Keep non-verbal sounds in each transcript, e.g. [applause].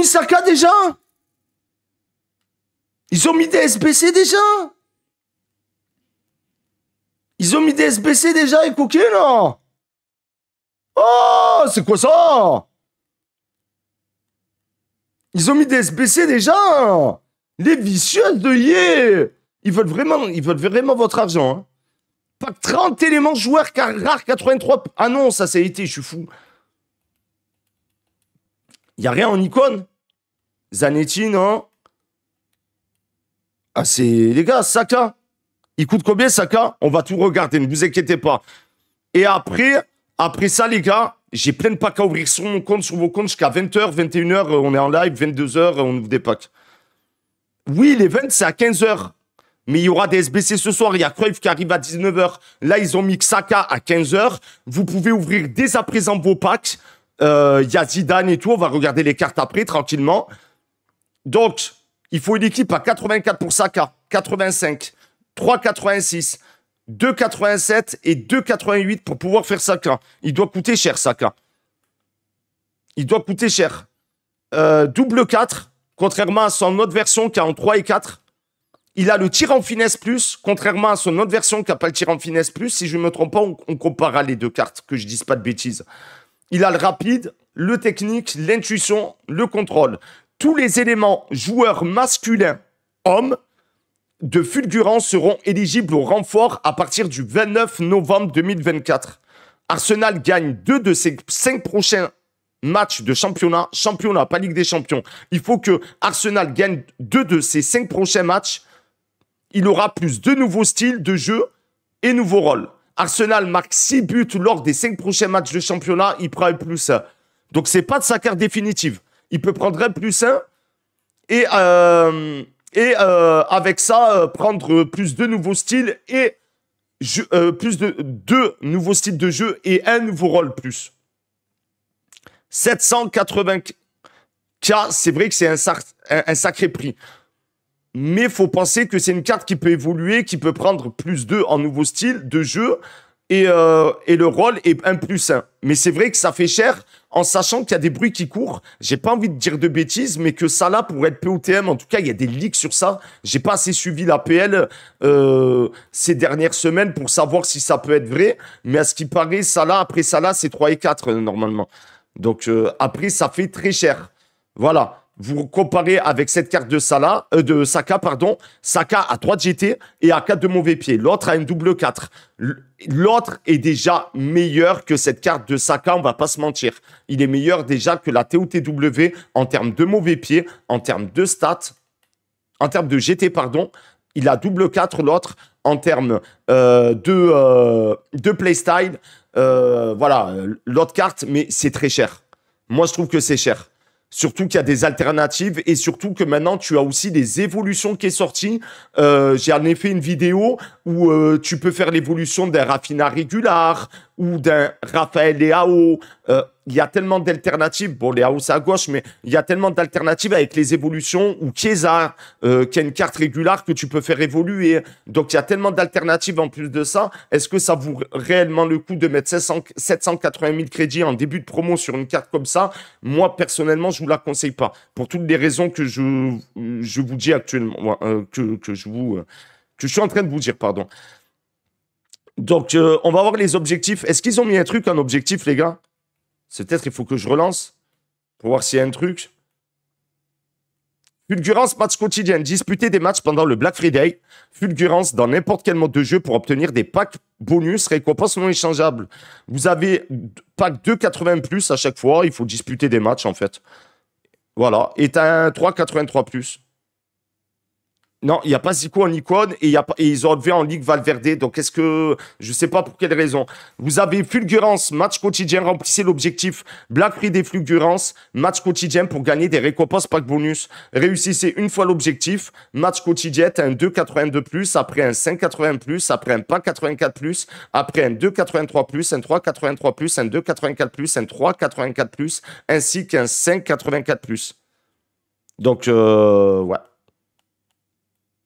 mis Saka déjà Ils ont mis des SBC déjà Ils ont mis des SBC déjà et là non Oh, c'est quoi ça Ils ont mis des SBC déjà Les vicieux de Yé Ils veulent vraiment, ils veulent vraiment votre argent. Hein. pas 30 éléments joueurs car rare 83. Ah non, ça c'est été, je suis fou. Il n'y a rien en icône. Zanetti, non Ah, c'est. Les gars, Saka Il coûte combien, Saka On va tout regarder, ne vous inquiétez pas. Et après, après ça, les gars, j'ai plein de packs à ouvrir sur mon compte, sur vos comptes, jusqu'à 20h, 21h, on est en live, 22h, on ouvre des packs. Oui, les 20, c'est à 15h. Mais il y aura des SBC ce soir. Il y a Cruyff qui arrive à 19h. Là, ils ont mis Saka à 15h. Vous pouvez ouvrir dès à présent vos packs. Euh, il y a Zidane et tout. On va regarder les cartes après, tranquillement. Donc, il faut une équipe à 84 pour Saka, 85, 3,86, 2,87 et 2,88 pour pouvoir faire Saka. Il doit coûter cher, Saka. Il doit coûter cher. Euh, double 4, contrairement à son autre version qui a en 3 et 4. Il a le tir en finesse plus, contrairement à son autre version qui n'a pas le tir en finesse plus. Si je ne me trompe pas, on, on, comparera les deux cartes, que je dise pas de bêtises. Il a le rapide, le technique, l'intuition, le contrôle tous les éléments joueurs masculins hommes de Fulgurant seront éligibles au renfort à partir du 29 novembre 2024. Arsenal gagne deux de ses cinq prochains matchs de championnat, championnat, pas Ligue des Champions. Il faut que Arsenal gagne deux de ses cinq prochains matchs. Il aura plus de nouveaux styles de jeu et nouveaux rôles. Arsenal marque six buts lors des cinq prochains matchs de championnat. Il prend plus. Donc, c'est pas de sa carte définitive il peut prendre un plus un et, euh, et euh, avec ça, euh, prendre plus de nouveaux styles et plus de deux nouveaux styles de jeu et un nouveau rôle plus. 780K, c'est vrai que c'est un, sacré prix. Mais il faut penser que c'est une carte qui peut évoluer, qui peut prendre plus de en nouveau style de jeu, euh, et, le rôle est un plus un. Mais c'est vrai que ça fait cher en sachant qu'il y a des bruits qui courent. J'ai pas envie de dire de bêtises, mais que ça là pourrait être POTM. En tout cas, il y a des leaks sur ça. J'ai pas assez suivi la PL euh, ces dernières semaines pour savoir si ça peut être vrai. Mais à ce qui paraît, ça là, après ça là, c'est 3 et 4 euh, normalement. Donc après, ça fait très cher. Voilà vous comparez avec cette carte de, Salah, euh, de Saka, pardon, Saka à 3 GT et à 4 de mauvais pieds. L'autre a une double 4. L'autre est déjà meilleur que cette carte de Saka, on va pas se mentir. Il est meilleur déjà que la TOTW en termes de mauvais pieds, en termes de stats, en termes de GT, pardon. Il a double 4 l'autre en termes euh, de, euh, de playstyle. voilà, l'autre carte, mais c'est très cher. Moi, je trouve que c'est cher. Surtout qu'il y a des alternatives et surtout que maintenant tu as aussi des évolutions qui est sorties. Euh, J'ai en effet une vidéo où euh, tu peux faire l'évolution des raffinats régulaires ou d'un Raphaël Leao. Euh, il y a tellement d'alternatives. Bon, Leao, c'est à gauche, mais il y a tellement d'alternatives avec les évolutions ou Chiesa, euh, qui a une carte régulière que tu peux faire évoluer. Donc, il y a tellement d'alternatives en plus de ça. Est-ce que ça vaut réellement le coup de mettre 780 000 crédits en début de promo sur une carte comme ça Moi, personnellement, je vous la conseille pas. Pour toutes les raisons que je, je vous dis actuellement, euh, que, que, je vous, que je suis en train de vous dire, pardon. Donc, euh, on va voir les objectifs. Est-ce qu'ils ont mis un truc en objectif, les gars C'est peut-être il faut que je relance pour voir s'il y a un truc. Fulgurance, match quotidien. Disputer des matchs pendant le Black Friday. Fulgurance dans n'importe quel mode de jeu pour obtenir des packs bonus, récompenses non échangeables. Vous avez pack 2,80 plus à chaque fois. Il faut disputer des matchs, en fait. Voilà. Et t'as un 3,83 plus. Non, il n'y a pas Zico en icône et, y a ils ont enlevé en Ligue Valverde. Donc, est-ce que. Je ne sais pas pour quelle raison. Vous avez Fulgurance, match quotidien, remplissez l'objectif. Black Free des fulgurances, match quotidien pour gagner des récompenses pack bonus. Réussissez une fois l'objectif. Match quotidien, un 2,82 plus, après un 5,80 plus, après un pas 84 plus, après un 2,83 plus, un 3,83 plus, un 2,84 plus, un 3,84 plus, ainsi qu'un 5,84 plus. Donc, euh, ouais.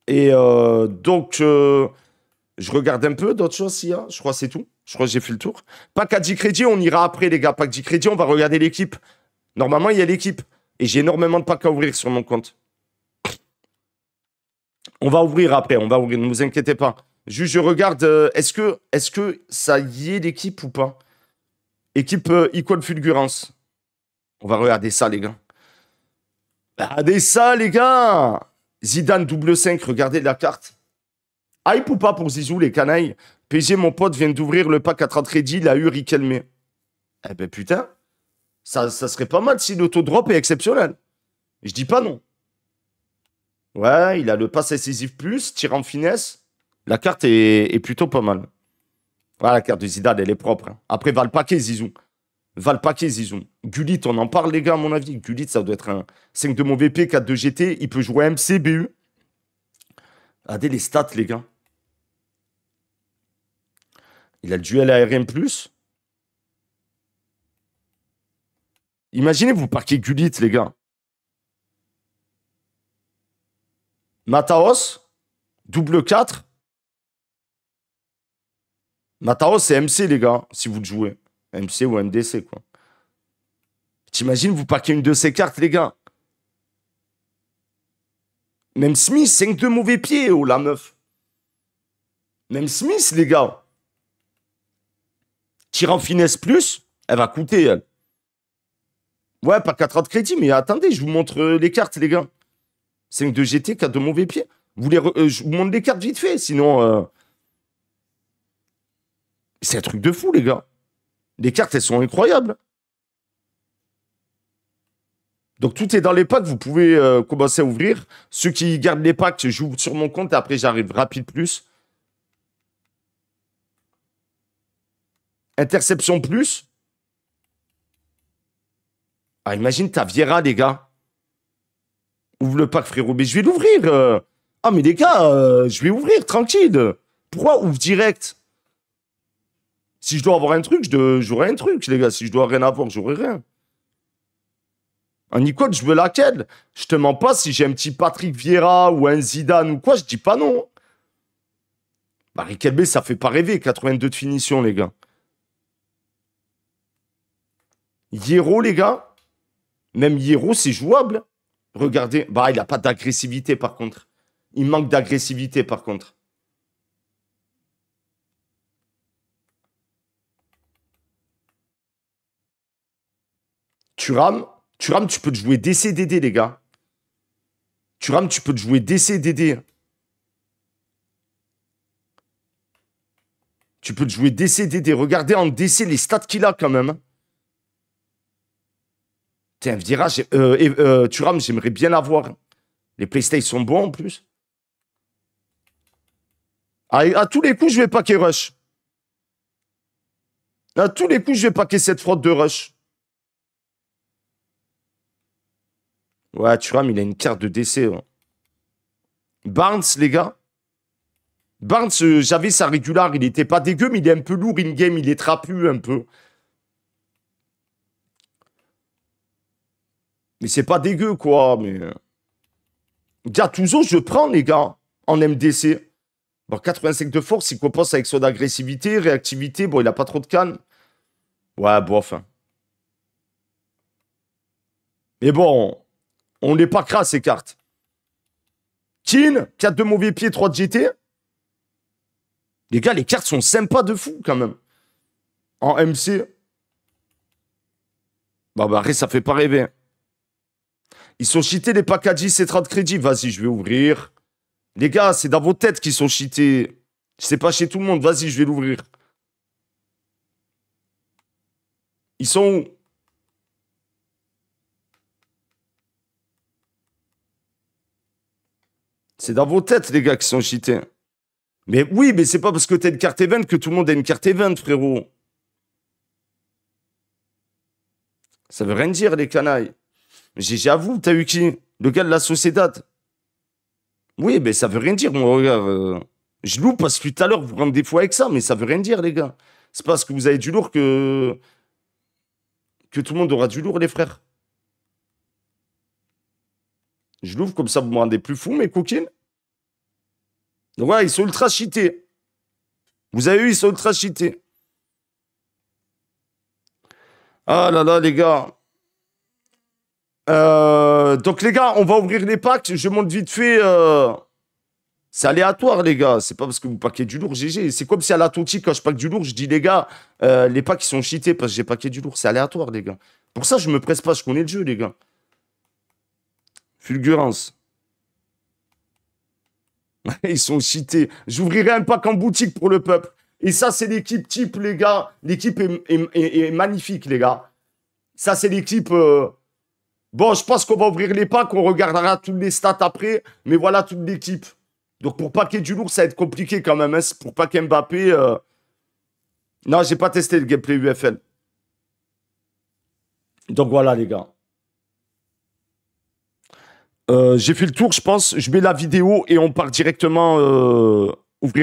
Et euh, donc, euh, je regarde un peu d'autres choses, je crois que c'est tout. Je crois que j'ai fait le tour. Pack à 10 crédits, on ira après, les gars. Pack 10 crédits, on va regarder l'équipe. Normalement, il y a l'équipe. Et j'ai énormément de packs à ouvrir sur mon compte. On va ouvrir après, on va ouvrir, ne vous inquiétez pas. Juste, je regarde, euh, est-ce que, est que ça y est l'équipe ou pas Équipe Equal Fulgurance. On va regarder ça, les gars. Regardez ça, les gars Zidane double 5, regardez la carte. Hype ou pas pour Zizou, les canailles PG, mon pote, vient d'ouvrir le pack à 30 crédits, il a eu Riquelme. Eh ben putain, ça, ça serait pas mal si drop est exceptionnel. Je dis pas non. Ouais, il a le pass incisif plus, tirant finesse. La carte est, plutôt pas mal. Ouais, ah, la carte de Zidane, elle est propre. Hein. Après, va le paquet, Zizou. Valpaquet, ont Gulit on en parle, les gars, à mon avis. Gulit ça doit être un 5 de mon VP 4 de GT. Il peut jouer MC, BU. Regardez les stats, les gars. Il a le duel ARM. Imaginez, vous parquez Gulit les gars. Mataos, double 4. Mataos, c'est MC, les gars, si vous le jouez. MC ou MDC, quoi. T'imagines, vous paquez une de ces cartes, les gars. Même Smith, 5-2 mauvais pieds, oh la meuf. Même Smith, les gars. Tire en finesse plus, elle va coûter, elle. Ouais, pas 4 ans de crédit, mais attendez, je vous montre euh, les cartes, les gars. 5 de GT, 4 de mauvais pieds. Vous les euh, je vous montre les cartes vite fait, sinon. Euh, C'est un truc de fou, les gars. Les cartes, elles sont incroyables. Donc tout est dans les packs, vous pouvez euh, commencer à ouvrir. Ceux qui gardent les packs, je joue sur mon compte, et après j'arrive rapide plus. Interception plus. Ah, imagine, ta Viera, les gars. Ouvre le pack, frérot. Mais je vais l'ouvrir. Euh. Ah, mais les gars, euh, je vais ouvrir, tranquille. Pourquoi ouvre direct si je dois avoir un truc, j'aurai un truc, les gars. Si je dois rien avoir, j'aurai rien. En icône, je veux laquelle Je te mens pas, si j'ai un petit Patrick Vieira ou un Zidane ou quoi, je dis pas non. Bah, Riquelme, ça fait pas rêver, 82 de finition, les gars. Hierro, les gars, même Hierro, c'est jouable. Regardez, bah, il n'a pas d'agressivité, par contre. Il manque d'agressivité, par contre. Tu rames, tu rames, tu peux te jouer DCDD, les gars. Tu rames, tu peux te jouer DCDD. Tu peux te jouer DCDD. Regardez en DC les stats qu'il a quand même. Hein. Tiens, virage. tu rames, j'aimerais bien l'avoir. Les PlayStation sont bons en plus. À, tous les coups, je vais packer Rush. À tous les coups, je vais packer cette fraude de Rush. Ouais, tu mais il a une carte de décès. Hein. Barnes, les gars. Barnes, euh, j'avais sa régular, il n'était pas dégueu, mais il est un peu lourd in-game, il est trapu un peu. Mais c'est pas dégueu, quoi, mais... Euh. toujours je prends, les gars, en MDC. Bon, 85 de force, il compense avec son agressivité, réactivité. Bon, il a pas trop de calme. Ouais, bof. enfin Mais bon, on les packera, ces cartes. Kin, 4 de mauvais pieds, 3 de GT. Les gars, les cartes sont sympas de fou, quand même. En MC. Bah, bah, ça fait pas rêver. Hein. Ils sont cheatés, les packages, c'est 30 crédits. Vas-y, je vais ouvrir. Les gars, c'est dans vos têtes qu'ils sont cheatés. C'est pas chez tout le monde. Vas-y, je vais l'ouvrir. Ils sont où C'est dans vos têtes, les gars, qui sont cheatés. Mais oui, mais c'est pas parce que t'as une carte E20 que tout le monde a une carte E20, frérot. Ça veut rien dire, les canailles. J'avoue, t'as eu qui Le gars de la société. Oui, mais ça veut rien dire, mon regard. Euh. je loue parce que tout à l'heure, vous rendez des fois avec ça, mais ça veut rien dire, les gars. C'est parce que vous avez du lourd que... que tout le monde aura du lourd, les frères. Je l'ouvre comme ça, vous me rendez plus fou, mes coquines. Donc voilà, ils sont ultra cheatés. Vous avez vu, ils sont ultra cheatés. Ah là là, les gars. Euh, donc les gars, on va ouvrir les packs. Je monte vite fait. Euh, c'est aléatoire, les gars. C'est pas parce que vous paquez du lourd, GG. C'est comme si à la Tonti, quand je pack du lourd, je dis, les gars, euh, les packs, ils sont cheatés parce que j'ai paqué du lourd. C'est aléatoire, les gars. Pour ça, je me presse pas. Je connais le jeu, les gars. Fulgurance. [laughs] Ils sont cités. J'ouvrirai un pack en boutique pour le peuple. Et ça, c'est l'équipe type, les gars. L'équipe est, magnifique, les gars. Ça, c'est l'équipe... Euh, bon, je pense qu'on va ouvrir les packs, on regardera tous les stats après, mais voilà toute l'équipe. Donc pour paquer du lourd, ça va être compliqué quand même. Hein. Pour paquer Mbappé, euh, non, j'ai pas testé le gameplay UFL. Donc voilà les gars. Euh, j'ai fait le tour, je pense. Je mets la vidéo et on part directement euh, ouvrir.